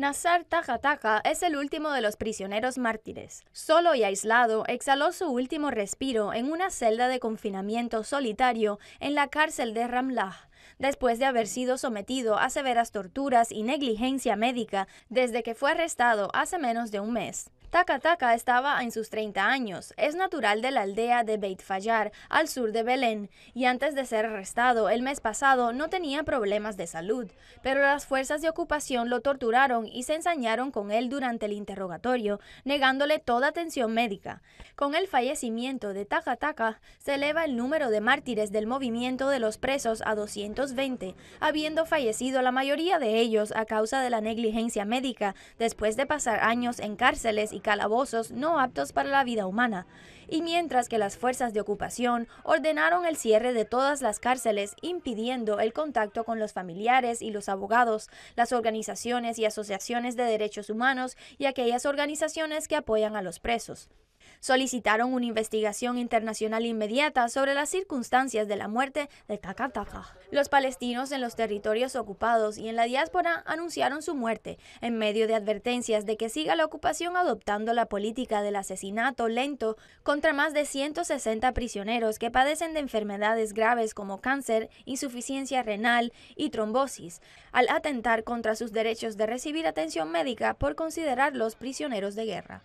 Nazar Tajataja es el último de los prisioneros mártires. Solo y aislado, exhaló su último respiro en una celda de confinamiento solitario en la cárcel de Ramlah, después de haber sido sometido a severas torturas y negligencia médica desde que fue arrestado hace menos de un mes. Taka Taka estaba en sus 30 años, es natural de la aldea de Beit Fallar, al sur de Belén, y antes de ser arrestado el mes pasado no tenía problemas de salud, pero las fuerzas de ocupación lo torturaron y se ensañaron con él durante el interrogatorio, negándole toda atención médica. Con el fallecimiento de Taka Taka, se eleva el número de mártires del movimiento de los presos a 220, habiendo fallecido la mayoría de ellos a causa de la negligencia médica después de pasar años en cárceles y calabozos no aptos para la vida humana, y mientras que las fuerzas de ocupación ordenaron el cierre de todas las cárceles, impidiendo el contacto con los familiares y los abogados, las organizaciones y asociaciones de derechos humanos y aquellas organizaciones que apoyan a los presos solicitaron una investigación internacional inmediata sobre las circunstancias de la muerte de Kakataka. Los palestinos en los territorios ocupados y en la diáspora anunciaron su muerte en medio de advertencias de que siga la ocupación adoptando la política del asesinato lento contra más de 160 prisioneros que padecen de enfermedades graves como cáncer, insuficiencia renal y trombosis, al atentar contra sus derechos de recibir atención médica por considerarlos prisioneros de guerra.